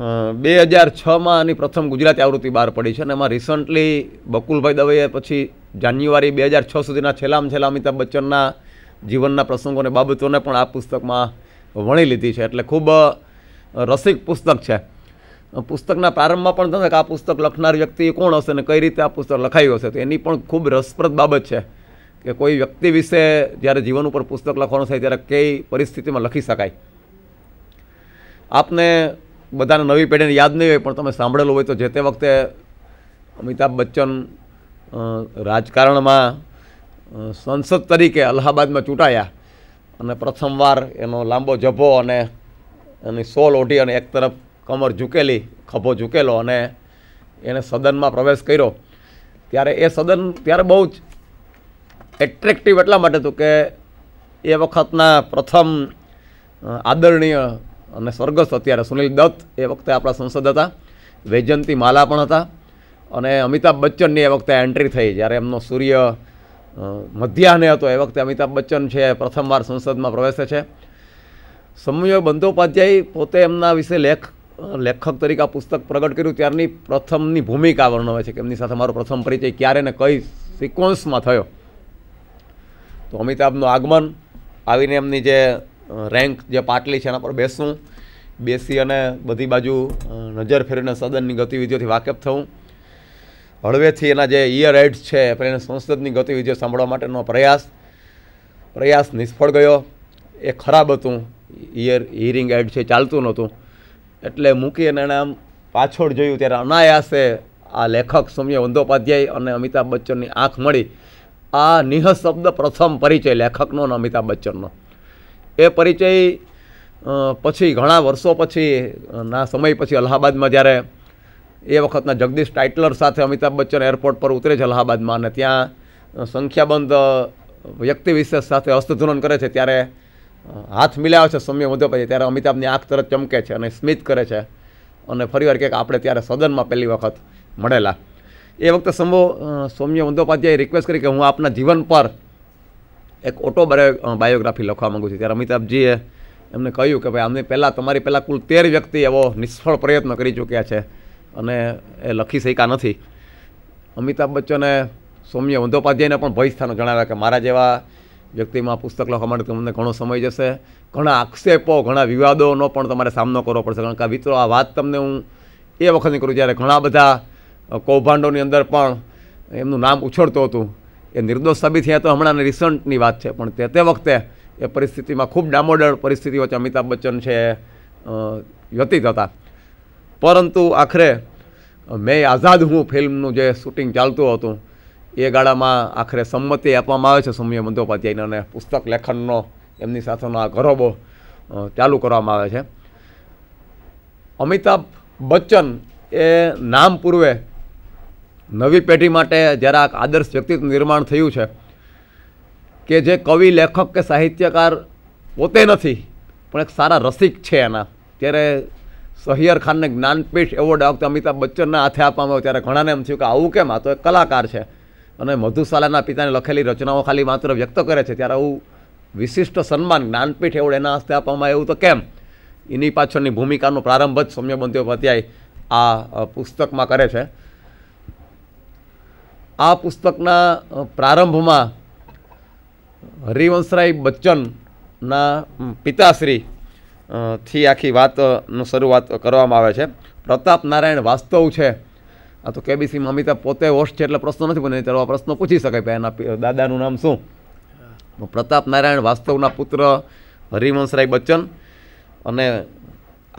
બે હજાર છમાં આની પ્રથમ ગુજરાતી આવૃત્તિ બહાર પડી છે અને એમાં રિસન્ટલી બકુલભાઈ દવેએ પછી જાન્યુઆરી બે હજાર છ સુધીના છેલ્લામ છેલ્લા અમિતાભ બચ્ચનના જીવનના પ્રસંગોને બાબતોને પણ આ પુસ્તકમાં વણી લીધી છે એટલે ખૂબ રસિક પુસ્તક છે પુસ્તકના પ્રારંભમાં પણ તમે કે આ પુસ્તક લખનાર વ્યક્તિ કોણ હશે અને કઈ રીતે આ પુસ્તક લખાયું હશે તો એની પણ ખૂબ રસપ્રદ બાબત છે કે કોઈ વ્યક્તિ વિશે જ્યારે જીવન ઉપર પુસ્તક લખવાનું થાય ત્યારે કઈ પરિસ્થિતિમાં લખી શકાય આપને બધાને નવી પેઢીને યાદ નહીં હોય પણ તમે સાંભળેલું હોય તો જે તે વખતે અમિતાભ બચ્ચન રાજકારણમાં સંસદ તરીકે અલ્હાબાદમાં ચૂંટાયા અને પ્રથમવાર એનો લાંબો જભો અને એની સોલ ઓઢી અને એક તરફ કમર ઝૂકેલી ખભો ઝૂકેલો અને એને સદનમાં પ્રવેશ કર્યો ત્યારે એ સદન ત્યારે બહુ જ એટ્રેક્ટિવ એટલા માટે હતું કે એ વખતના પ્રથમ આદરણીય અને સ્વર્ગસ્થ અત્યારે સુનિલ દત્ત એ વખતે આપણા સંસદ હતા વૈજયંતી માલા પણ હતા અને અમિતાભ બચ્ચનની એ વખતે એન્ટ્રી થઈ જ્યારે એમનો સૂર્ય મધ્યાહને હતો એ વખતે અમિતાભ બચ્ચન છે પ્રથમવાર સંસદમાં પ્રવેશે છે સમય બંદોપાધ્યાય પોતે એમના વિશે લેખ લેખક તરીકે આ પુસ્તક પ્રગટ કર્યું ત્યારની પ્રથમની ભૂમિકા વર્ણવે છે કે એમની સાથે મારો પ્રથમ પરિચય ક્યારે ને કઈ સિક્વન્સમાં થયો તો અમિતાભનું આગમન આવીને એમની જે રેન્ક જે પાટલી છે એના પર બેસું બેસી અને બધી બાજુ નજર ફેરીને સદનની ગતિવિધિઓથી વાકેફ થવું હળવેથી એના જે ઇયર એડ્સ છે એને સંસદની ગતિવિધિઓ સાંભળવા માટેનો પ્રયાસ પ્રયાસ નિષ્ફળ ગયો એ ખરાબ હતું ઇયર હિયરિંગ એડ છે ચાલતું નહોતું એટલે મૂકી અને એણે આમ પાછળ જોયું ત્યારે અનાયાસે આ લેખક સૌમ્ય બંદોપાધ્યાય અને અમિતાભ બચ્ચનની આંખ મળી આ શબ્દ પ્રથમ પરિચય લેખકનો અને અમિતાભ બચ્ચનનો એ પરિચય પછી ઘણા વર્ષો પછી ના સમય પછી અલ્હાબાદમાં જ્યારે એ વખતના જગદીશ ટાઇટલર સાથે અમિતાભ બચ્ચન એરપોર્ટ પર ઉતરે છે અલ્હાબાદમાં અને ત્યાં સંખ્યાબંધ વ્યક્તિ વિશેષ સાથે હસ્તધૂનન કરે છે ત્યારે હાથ મિલાવે છે સૌમ્ય મુદ્દોપાધ્યાય ત્યારે અમિતાભની આંખ તરત ચમકે છે અને સ્મિત કરે છે અને ફરીવાર કે આપણે ત્યારે સદનમાં પહેલી વખત મળેલા એ વખતે સંભવ સૌમ્ય બંદોપાધ્યાએ રિક્વેસ્ટ કરી કે હું આપના જીવન પર એક ઓટો બાયોગ્રાફી લખવા માગું છું ત્યારે અમિતાભજીએ એમને કહ્યું કે ભાઈ આમની પહેલાં તમારી પહેલાં કુલ તેર વ્યક્તિ એવો નિષ્ફળ પ્રયત્ન કરી ચૂક્યા છે અને એ લખી શક્યા નથી અમિતાભ બચ્ચને સૌમ્ય વંદોપાધ્યાયને પણ ભયસ્થાનો જણાવ્યા કે મારા જેવા વ્યક્તિમાં પુસ્તક લખવા માટે તમને ઘણો સમય જશે ઘણા આક્ષેપો ઘણા વિવાદોનો પણ તમારે સામનો કરવો પડશે કારણ કે મિત્રો આ વાત તમને હું એ વખતની કરું જ્યારે ઘણા બધા કૌભાંડોની અંદર પણ એમનું નામ ઉછળતું હતું એ નિર્દોષ સાબિત થયા તો હમણાં રિસન્ટની વાત છે પણ તે તે વખતે એ પરિસ્થિતિમાં ખૂબ ડામોડર પરિસ્થિતિ વચ્ચે અમિતાભ બચ્ચન છે વ્યતીત હતા પરંતુ આખરે મેં આઝાદ હું ફિલ્મનું જે શૂટિંગ ચાલતું હતું એ ગાળામાં આખરે સંમતિ આપવામાં આવે છે સૌમ્ય બંદોપાધ્યાયને અને પુસ્તક લેખનનો એમની સાથેનો આ ઘરોબો ચાલુ કરવામાં આવે છે અમિતાભ બચ્ચન એ નામ પૂર્વે નવી પેઢી માટે જ્યારે આ આદર્શ વ્યક્તિત્વ નિર્માણ થયું છે કે જે કવિ લેખક કે સાહિત્યકાર પોતે નથી પણ એક સારા રસિક છે એના ત્યારે સહિયર ખાનને જ્ઞાનપીઠ એવોર્ડ આ અમિતાભ બચ્ચનના હાથે આપવામાં આવ્યો ત્યારે ઘણાને એમ થયું કે આવું કેમ આ તો એક કલાકાર છે અને મધુશાલાના પિતાને લખેલી રચનાઓ ખાલી માત્ર વ્યક્ત કરે છે ત્યારે આવું વિશિષ્ટ સન્માન જ્ઞાનપીઠ એવોર્ડ એના હસ્તે આપવામાં એવું તો કેમ એની પાછળની ભૂમિકાનો પ્રારંભ જ સૌમ્યબંધીઓ પત્યાય આ પુસ્તકમાં કરે છે આ પુસ્તકના પ્રારંભમાં હરિવંશરાય બચ્ચનના પિતાશ્રી થી આખી વાતનું શરૂઆત કરવામાં આવે છે પ્રતાપ નારાયણ વાસ્તવ છે આ તો કેબીસીમાં અમિતા પોતે હોસ્ટ છે એટલે પ્રશ્ન નથી બને ત્યારે પ્રશ્ન પૂછી શકે પણ એના દાદાનું નામ શું પ્રતાપ નારાયણ વાસ્તવના પુત્ર હરિવંશરાય બચ્ચન અને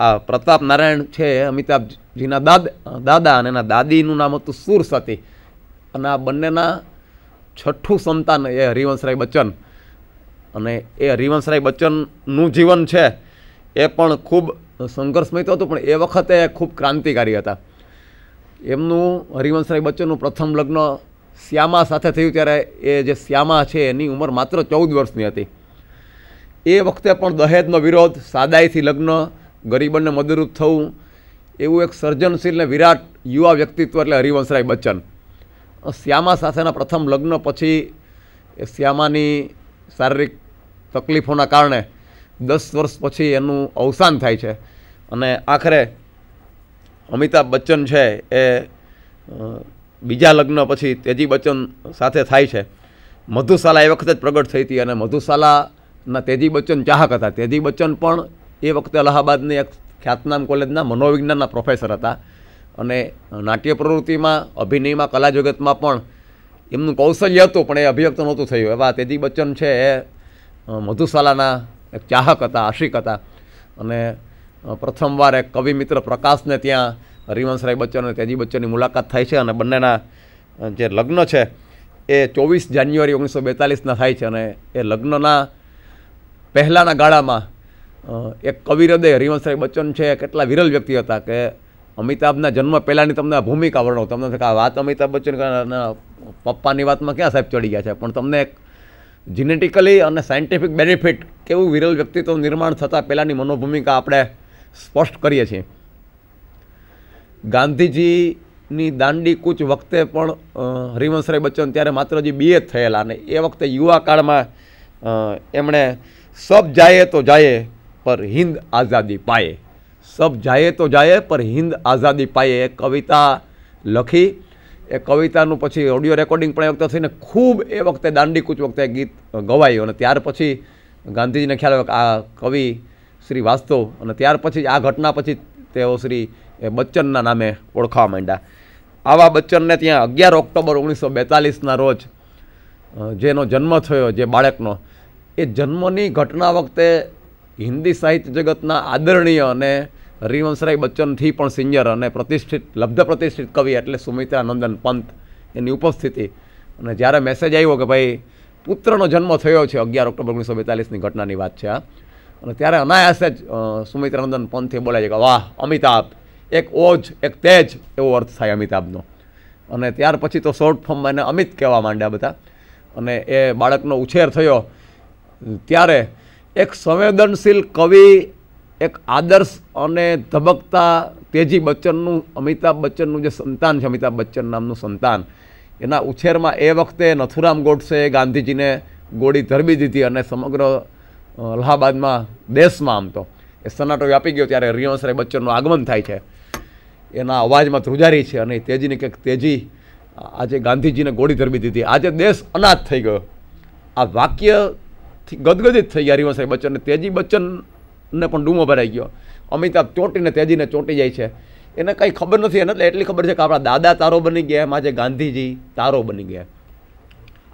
આ પ્રતાપ નારાયણ છે અમિતાભજીના દાદ દાદા અને એના દાદીનું નામ હતું સુરસતી અને આ બંનેના છઠ્ઠું સંતાન એ હરિવંશરાય બચ્ચન અને એ હરિવંશરાય બચ્ચનનું જીવન છે એ પણ ખૂબ સંઘર્ષમય તો હતું પણ એ વખતે ખૂબ ક્રાંતિકારી હતા એમનું હરિવંશરાય બચ્ચનનું પ્રથમ લગ્ન શ્યામા સાથે થયું ત્યારે એ જે શ્યામા છે એની ઉંમર માત્ર ચૌદ વર્ષની હતી એ વખતે પણ દહેજનો વિરોધ સાદાઈથી લગ્ન ગરીબને મદદરૂપ થવું એવું એક સર્જનશીલ ને વિરાટ યુવા વ્યક્તિત્વ એટલે હરિવંશરાય બચ્ચન શ્યામા સાથેના પ્રથમ લગ્ન પછી શ્યામાની શારીરિક તકલીફોના કારણે દસ વર્ષ પછી એનું અવસાન થાય છે અને આખરે અમિતાભ બચ્ચન છે એ બીજા લગ્ન પછી તેજી બચ્ચન સાથે થાય છે મધુશાલા એ વખતે જ પ્રગટ થઈ હતી અને મધુશાલાના તેજી બચ્ચન ચાહક હતા તેજી બચ્ચન પણ એ વખતે અલ્હાબાદની એક ખ્યાતનામ કોલેજના મનોવિજ્ઞાનના પ્રોફેસર હતા અને નાટ્ય પ્રવૃત્તિમાં અભિનયમાં કલા જગતમાં પણ એમનું કૌશલ્ય હતું પણ એ અભિવ્યક્ત નહોતું થયું એવા તેજી બચ્ચન છે એ મધુશાલાના એક ચાહક હતા આશિક હતા અને પ્રથમવાર એક કવિ મિત્ર પ્રકાશને ત્યાં હરિવંશરાય બચ્ચન અને તેજી બચ્ચનની મુલાકાત થાય છે અને બંનેના જે લગ્ન છે એ ચોવીસ જાન્યુઆરી ઓગણીસો બેતાલીસના થાય છે અને એ લગ્નના પહેલાંના ગાળામાં એક કવિ હૃદય હરિવંશરાય બચ્ચન છે કેટલા વિરલ વ્યક્તિ હતા કે અમિતાભના જન્મ પહેલાંની તમને ભૂમિકા વર્ણો તમને આ વાત અમિતાભ બચ્ચન પપ્પાની વાતમાં ક્યાં સાહેબ ચડી ગયા છે પણ તમને એક જીનેટિકલી અને સાયન્ટિફિક બેનિફિટ કેવું વિરલ વ્યક્તિત્વ નિર્માણ થતાં પહેલાંની મનોભૂમિકા આપણે સ્પષ્ટ કરીએ છીએ ગાંધીજીની દાંડી કૂચ વખતે પણ હરિવંશરાય બચ્ચન ત્યારે માત્ર જે બીએ થયેલા અને એ વખતે યુવા કાળમાં એમણે સબ જાય તો જાયે પર હિન્દ આઝાદી પાયે સબ જાયે તો જાયે પર હિન્દ આઝાદી પાયે એ કવિતા લખી એ કવિતાનું પછી ઓડિયો રેકોર્ડિંગ પણ એ વખતે થઈને ખૂબ એ વખતે દાંડીકૂચ વખતે ગીત ગવાયું અને ત્યાર પછી ગાંધીજીને ખ્યાલ આવ્યો કે આ કવિ શ્રી વાસ્તવ અને ત્યાર પછી આ ઘટના પછી તેઓ શ્રી એ બચ્ચનના નામે ઓળખાવા માંડ્યા આવા બચ્ચનને ત્યાં અગિયાર ઓક્ટોબર ઓગણીસો બેતાલીસના રોજ જેનો જન્મ થયો જે બાળકનો એ જન્મની ઘટના વખતે હિન્દી સાહિત્ય જગતના આદરણીય અને હરિવંશરાય બચ્ચનથી પણ સિનિયર અને પ્રતિષ્ઠિત લબ્ધ પ્રતિષ્ઠિત કવિ એટલે નંદન પંત એની ઉપસ્થિતિ અને જ્યારે મેસેજ આવ્યો કે ભાઈ પુત્રનો જન્મ થયો છે અગિયાર ઓક્ટોબર ઓગણીસો બેતાલીસની ઘટનાની વાત છે આ અને ત્યારે અનાયાસે જ સુમિત્રાનંદન પંથે બોલે છે કે વાહ અમિતાભ એક ઓજ એક તેજ એવો અર્થ થાય અમિતાભનો અને ત્યાર પછી તો શોર્ટ ફોર્મમાં એને અમિત કહેવા માંડ્યા બધા અને એ બાળકનો ઉછેર થયો ત્યારે એક સંવેદનશીલ કવિ એક આદર્શ અને ધબકતા તેજી બચ્ચનનું અમિતાભ બચ્ચનનું જે સંતાન છે અમિતાભ બચ્ચન નામનું સંતાન એના ઉછેરમાં એ વખતે નથુરામ ગોડસે ગાંધીજીને ગોળી ધરબી દીધી અને સમગ્ર અલ્હાબાદમાં દેશમાં આમ તો એ સન્નાટો વ્યાપી ગયો ત્યારે રિયંસરાય બચ્ચનનું આગમન થાય છે એના અવાજમાં ધ્રુજારી છે અને તેજીની કંઈક તેજી આજે ગાંધીજીને ગોળી ધરબી દીધી આજે દેશ અનાથ થઈ ગયો આ વાક્યથી ગદગદિત થઈ ગયા હરિવંશભાઈ બચ્ચન તેજી બચ્ચન ને પણ ડૂમો ભરાઈ ગયો અમિતાભ ચોંટીને તેજીને ચોંટી જાય છે એને કંઈ ખબર નથી એને એટલે એટલી ખબર છે કે આપણા દાદા તારો બની ગયા એમાં જે ગાંધીજી તારો બની ગયા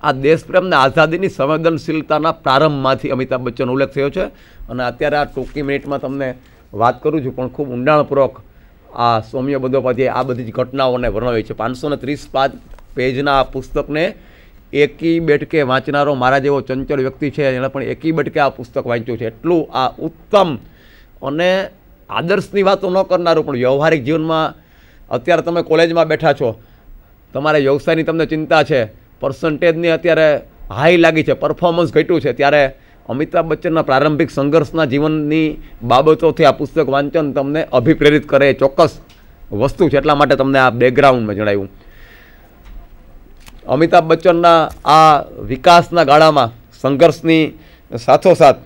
આ દેશપ્રેમના આઝાદીની સંવેદનશીલતાના પ્રારંભમાંથી અમિતાભ બચ્ચનનો ઉલ્લેખ થયો છે અને અત્યારે આ ટૂંકી મિનિટમાં તમને વાત કરું છું પણ ખૂબ ઊંડાણપૂર્વક આ સૌમ્ય બંદોપાધ્યાય આ બધી જ ઘટનાઓને વર્ણવી છે પાંચસો ને ત્રીસ પાંચ પેજના આ પુસ્તકને એકી બેઠકે વાંચનારો મારા જેવો ચંચળ વ્યક્તિ છે એણે પણ એકી બેઠકે આ પુસ્તક વાંચ્યું છે એટલું આ ઉત્તમ અને આદર્શની વાતો ન કરનારું પણ વ્યવહારિક જીવનમાં અત્યારે તમે કોલેજમાં બેઠા છો તમારે વ્યવસાયની તમને ચિંતા છે પર્સન્ટેજની અત્યારે હાઈ લાગી છે પરફોર્મન્સ ઘટ્યું છે ત્યારે અમિતાભ બચ્ચનના પ્રારંભિક સંઘર્ષના જીવનની બાબતોથી આ પુસ્તક વાંચન તમને અભિપ્રેરિત કરે ચોક્કસ વસ્તુ છે એટલા માટે તમને આ બેકગ્રાઉન્ડમાં જણાવ્યું અમિતાભ બચ્ચનના આ વિકાસના ગાળામાં સંઘર્ષની સાથોસાથ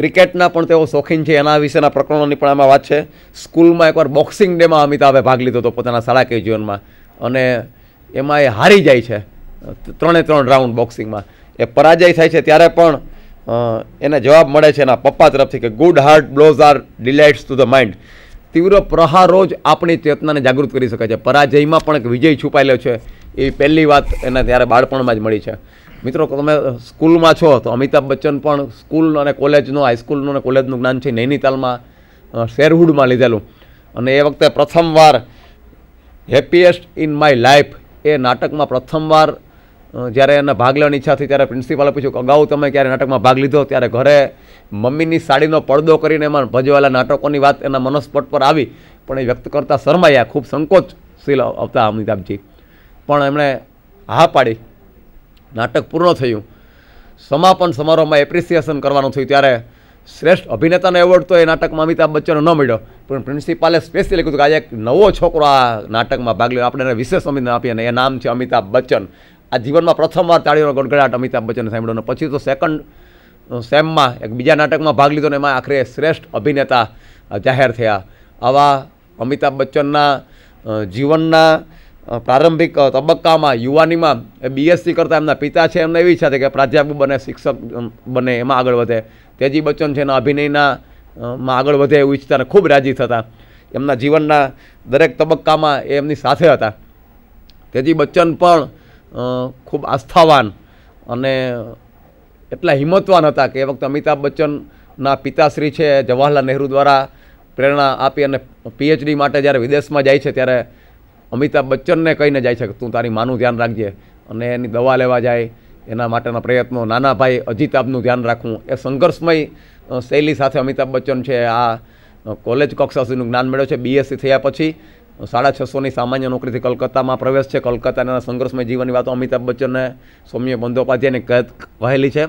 ક્રિકેટના પણ તેઓ શોખીન છે એના વિશેના પ્રકરણોની પણ આમાં વાત છે સ્કૂલમાં એકવાર બોક્સિંગ ડેમાં અમિતાભે ભાગ લીધો હતો પોતાના શાળા કે જીવનમાં અને એમાં એ હારી જાય છે ત્રણે ત્રણ રાઉન્ડ બોક્સિંગમાં એ પરાજય થાય છે ત્યારે પણ એને જવાબ મળે છે એના પપ્પા તરફથી કે good heart blows are delights to the mind તીવ્ર પ્રહારો જ આપણી ચેતનાને જાગૃત કરી શકે છે પરાજયમાં પણ એક વિજય છુપાયેલો છે એ પહેલી વાત એને ત્યારે બાળપણમાં જ મળી છે મિત્રો તમે સ્કૂલમાં છો તો અમિતાભ બચ્ચન પણ સ્કૂલ અને કોલેજનું હાઈસ્કૂલનું અને કોલેજનું જ્ઞાન છે નૈનીતાલમાં શેરહુડમાં લીધેલું અને એ વખતે પ્રથમવાર હેપીએસ્ટ ઇન માય લાઈફ એ નાટકમાં પ્રથમવાર જ્યારે એને ભાગ લેવાની ઈચ્છા થઈ ત્યારે પ્રિન્સિપાલે પૂછ્યું કે અગાઉ તમે ક્યારે નાટકમાં ભાગ લીધો ત્યારે ઘરે મમ્મીની સાડીનો પડદો કરીને એમાં ભજવાયેલા નાટકોની વાત એના મનસ્પટ પર આવી પણ એ વ્યક્ત કરતાં શરમાયા ખૂબ સંકોચશીલ આવતા અમિતાભજી પણ એમણે હા પાડી નાટક પૂર્ણ થયું સમાપન સમારોહમાં એપ્રિસિએશન કરવાનું થયું ત્યારે શ્રેષ્ઠ અભિનેતાનો એવોર્ડ તો એ નાટકમાં અમિતાભ બચ્ચનો ન મળ્યો પણ પ્રિન્સિપાલે સ્પેશિયલી કીધું કે આજે એક નવો છોકરો આ નાટકમાં ભાગ લે આપણે એને વિશેષ સંવેદના આપીએ અને એ નામ છે અમિતાભ બચ્ચન આ જીવનમાં પ્રથમવાર તાળીનો ગડગડાટ અમિતાભ બચ્ચને સાંભળ્યો પછી તો સેકન્ડ સેમમાં એક બીજા નાટકમાં ભાગ લીધો ને એમાં આખરે શ્રેષ્ઠ અભિનેતા જાહેર થયા આવા અમિતાભ બચ્ચનના જીવનના પ્રારંભિક તબક્કામાં યુવાનીમાં બીએસસી કરતાં એમના પિતા છે એમને એવી ઈચ્છા છે કે પ્રાધ્યાપક બને શિક્ષક બને એમાં આગળ વધે તેજી બચ્ચન છે એના અભિનયના માં આગળ વધે એવું ઈચ્છતા ખૂબ રાજી થતા એમના જીવનના દરેક તબક્કામાં એ એમની સાથે હતા તેજી બચ્ચન પણ ખૂબ આસ્થાવાન અને એટલા હિંમતવાન હતા કે એ વખત અમિતાભ બચ્ચનના પિતાશ્રી છે જવાહરલાલ નહેરુ દ્વારા પ્રેરણા આપી અને પીએચડી માટે જ્યારે વિદેશમાં જાય છે ત્યારે અમિતાભ બચ્ચનને કહીને જાય છે કે તું તારી માનું ધ્યાન રાખજે અને એની દવા લેવા જાય એના માટેના પ્રયત્નો નાના ભાઈ અજીતાબનું ધ્યાન રાખવું એ સંઘર્ષમય શૈલી સાથે અમિતાભ બચ્ચન છે આ કોલેજ કક્ષા સુધીનું જ્ઞાન મેળવ્યો છે બીએસસી થયા પછી સાડા છસોની સામાન્ય નોકરીથી કલકત્તામાં પ્રવેશ છે કલકત્તાના સંઘર્ષમય જીવનની વાતો અમિતાભ બચ્ચનને સૌમ્ય બંદોપાધ્યાયને કહેલી છે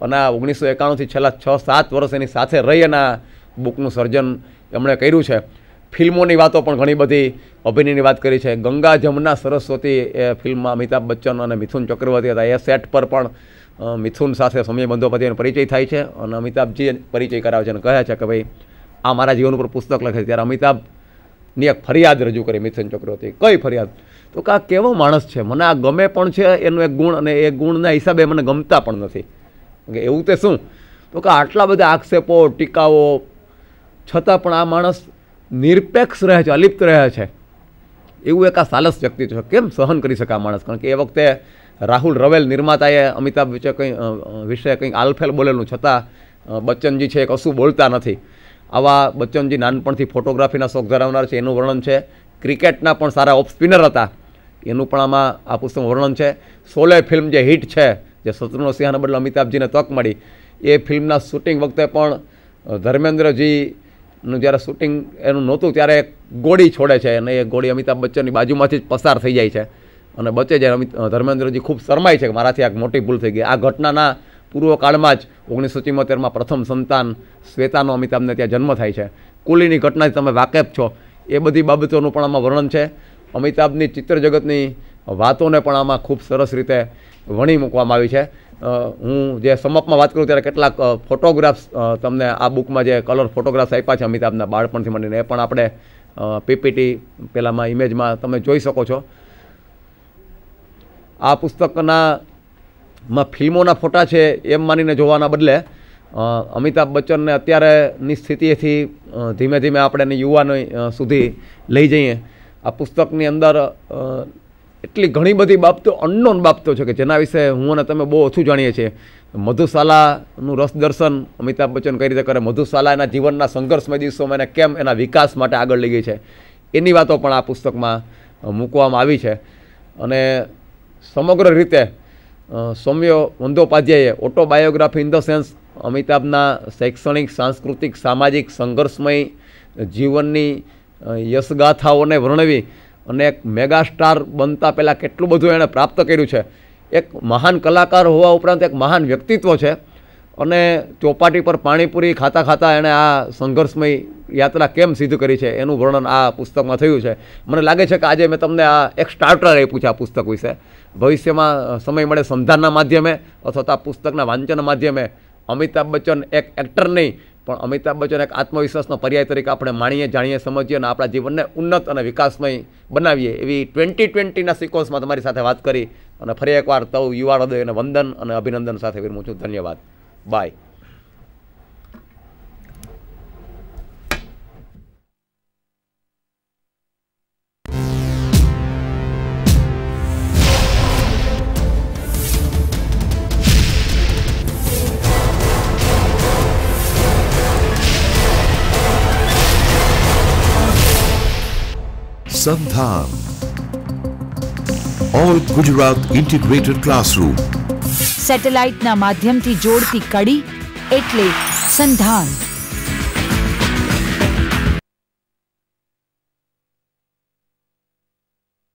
અને આ ઓગણીસો એકાણુંથી છેલ્લા છ સાત વર્ષ એની સાથે રહી અને આ બુકનું સર્જન એમણે કર્યું છે ફિલ્મોની વાતો પણ ઘણી બધી અભિનયની વાત કરી છે ગંગા જમના સરસ્વતી એ ફિલ્મમાં અમિતાભ બચ્ચન અને મિથુન ચક્રવર્તી હતા એ સેટ પર પણ મિથુન સાથે સમય બંધોપાધ્યાયનો પરિચય થાય છે અને અમિતાભજી પરિચય કરાવે છે અને કહે છે કે ભાઈ આ મારા જીવન ઉપર પુસ્તક લખે છે ત્યારે અમિતાભની એક ફરિયાદ રજૂ કરી મિથુન ચક્રવર્તી કઈ ફરિયાદ તો કે આ કેવો માણસ છે મને આ ગમે પણ છે એનો એક ગુણ અને એ ગુણના હિસાબે મને ગમતા પણ નથી કે એવું તે શું તો કે આટલા બધા આક્ષેપો ટીકાઓ છતાં પણ આ માણસ નિરપેક્ષ રહે છે અલિપ્ત રહે છે એવું એક આ સાલસ વ્યક્તિ છે કેમ સહન કરી શકે આ માણસ કારણ કે એ વખતે રાહુલ રવેલ નિર્માતાએ અમિતાભ વિશે કંઈ વિશે કંઈક આલફેલ બોલેલું છતાં બચ્ચનજી છે કશું બોલતા નથી આવા બચ્ચનજી નાનપણથી ફોટોગ્રાફીના શોખ ધરાવનાર છે એનું વર્ણન છે ક્રિકેટના પણ સારા ઓફ સ્પિનર હતા એનું પણ આમાં આ પુસ્તકનું વર્ણન છે સોલે ફિલ્મ જે હિટ છે જે શત્રુનો સિંહના બદલે અમિતાભજીને તક મળી એ ફિલ્મના શૂટિંગ વખતે પણ ધર્મેન્દ્રજી નું જ્યારે શૂટિંગ એનું નહોતું ત્યારે એક ગોળી છોડે છે અને એ ગોળી અમિતાભ બચ્ચનની બાજુમાંથી જ પસાર થઈ જાય છે અને બચે જાય અમિત ધર્મેન્દ્રજી ખૂબ શરમાય છે કે મારાથી આ મોટી ભૂલ થઈ ગઈ આ ઘટનાના પૂર્વકાળમાં જ ઓગણીસો ચુમ્મોતેરમાં પ્રથમ સંતાન શ્વેતાનો અમિતાભને ત્યાં જન્મ થાય છે કુલીની ઘટનાથી તમે વાકેફ છો એ બધી બાબતોનું પણ આમાં વર્ણન છે અમિતાભની ચિત્ર જગતની વાતોને પણ આમાં ખૂબ સરસ રીતે વણી મૂકવામાં આવી છે હું જે સમઅપમાં વાત કરું ત્યારે કેટલાક ફોટોગ્રાફ્સ તમને આ બુકમાં જે કલર ફોટોગ્રાફ્સ આપ્યા છે અમિતાભના બાળપણથી માંડીને એ પણ આપણે પીપીટી પેલામાં ઇમેજમાં તમે જોઈ શકો છો આ પુસ્તકના માં ફિલ્મોના ફોટા છે એમ માનીને જોવાના બદલે અમિતાભ બચ્ચનને અત્યારેની સ્થિતિથી ધીમે ધીમે આપણે યુવાનો સુધી લઈ જઈએ આ પુસ્તકની અંદર એટલી ઘણી બધી બાબતો અનનોન બાબતો છે કે જેના વિશે હું અને તમે બહુ ઓછું જાણીએ છીએ મધુશાલાનું રસ દર્શન અમિતાભ બચ્ચન કઈ રીતે કરે મધુશાલા એના જીવનના સંઘર્ષમય દિવસોમાં એને કેમ એના વિકાસ માટે આગળ લઈ ગઈ છે એની વાતો પણ આ પુસ્તકમાં મૂકવામાં આવી છે અને સમગ્ર રીતે સૌમ્ય બંદોપાધ્યાયે ઓટોબાયોગ્રાફી ઇન ધ સેન્સ અમિતાભના શૈક્ષણિક સાંસ્કૃતિક સામાજિક સંઘર્ષમય જીવનની યશગાથાઓને વર્ણવી અને એક મેગાસ્ટાર બનતા પહેલાં કેટલું બધું એણે પ્રાપ્ત કર્યું છે એક મહાન કલાકાર હોવા ઉપરાંત એક મહાન વ્યક્તિત્વ છે અને ચોપાટી પર પાણીપુરી ખાતા ખાતા એણે આ સંઘર્ષમય યાત્રા કેમ સિદ્ધ કરી છે એનું વર્ણન આ પુસ્તકમાં થયું છે મને લાગે છે કે આજે મેં તમને આ એક સ્ટાર્ટર આપ્યું છે આ પુસ્તક વિશે ભવિષ્યમાં સમય મળે સંધાનના માધ્યમે અથવા તો આ પુસ્તકના વાંચનના માધ્યમે અમિતાભ બચ્ચન એક એક્ટર નહીં પણ અમિતાભ બચ્ચન એક આત્મવિશ્વાસનો પર્યાય તરીકે આપણે માણીએ જાણીએ સમજીએ અને આપણા જીવનને ઉન્નત અને વિકાસમય બનાવીએ એવી ટ્વેન્ટી ટ્વેન્ટીના સિક્વન્સમાં તમારી સાથે વાત કરી અને ફરી એકવાર તવ યુવા હૃદયને વંદન અને અભિનંદન સાથે વિરમું છું ધન્યવાદ bye Samdham. All Gujarat Integrated Classroom. સેટેલાઇટના માધ્યમથી જોડતી કડી એટલે સંધાન